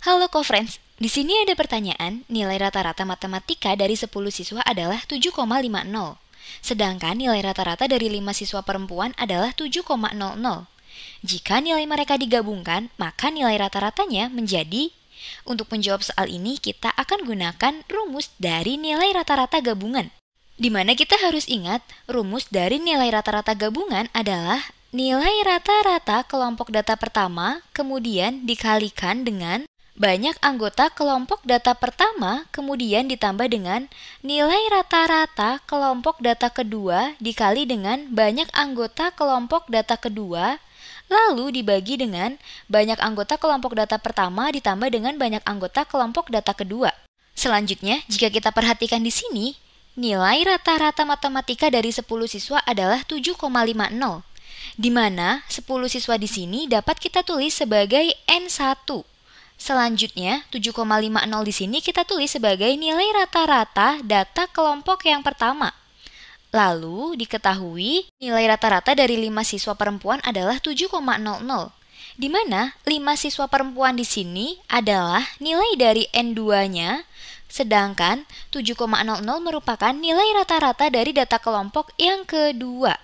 Halo co-friends, di sini ada pertanyaan, nilai rata-rata matematika dari 10 siswa adalah 7,50. Sedangkan nilai rata-rata dari 5 siswa perempuan adalah 7,00. Jika nilai mereka digabungkan, maka nilai rata-ratanya menjadi untuk menjawab soal ini, kita akan gunakan rumus dari nilai rata-rata gabungan. Di mana kita harus ingat, rumus dari nilai rata-rata gabungan adalah nilai rata-rata kelompok data pertama, kemudian dikalikan dengan banyak anggota kelompok data pertama kemudian ditambah dengan nilai rata-rata kelompok data kedua dikali dengan banyak anggota kelompok data kedua lalu dibagi dengan banyak anggota kelompok data pertama ditambah dengan banyak anggota kelompok data kedua. Selanjutnya, jika kita perhatikan di sini, nilai rata-rata matematika dari 10 siswa adalah 7,50 di mana 10 siswa di sini dapat kita tulis sebagai N1 Selanjutnya, 7,50 di sini kita tulis sebagai nilai rata-rata data kelompok yang pertama. Lalu, diketahui nilai rata-rata dari 5 siswa perempuan adalah 7,00. Di mana 5 siswa perempuan di sini adalah nilai dari N2-nya, sedangkan 7,00 merupakan nilai rata-rata dari data kelompok yang kedua.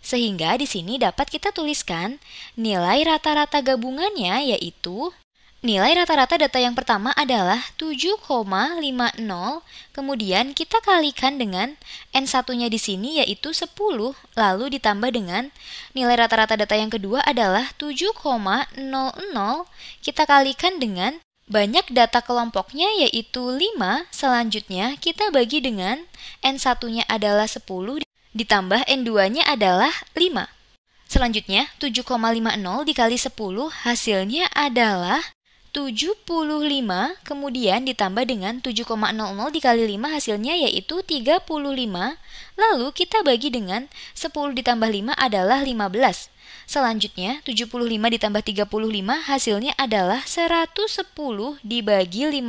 Sehingga di sini dapat kita tuliskan nilai rata-rata gabungannya yaitu Nilai rata-rata data yang pertama adalah 7,50, kemudian kita kalikan dengan n 1 di sini yaitu 10, lalu ditambah dengan nilai rata-rata data yang kedua adalah 7,00, kita kalikan dengan banyak data kelompoknya yaitu 5, selanjutnya kita bagi dengan n 1 adalah 10, ditambah N2-nya adalah 5. Selanjutnya, 7,50 dikali 10 hasilnya adalah 75 kemudian ditambah dengan 7,00 dikali 5 hasilnya yaitu 35. Lalu kita bagi dengan 10 ditambah 5 adalah 15. Selanjutnya 75 ditambah 35 hasilnya adalah 110 dibagi 15.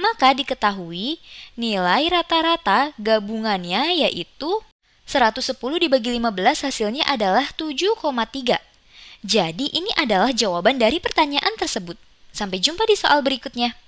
Maka diketahui nilai rata-rata gabungannya yaitu 110 dibagi 15 hasilnya adalah 7,3. Jadi ini adalah jawaban dari pertanyaan tersebut. Sampai jumpa di soal berikutnya.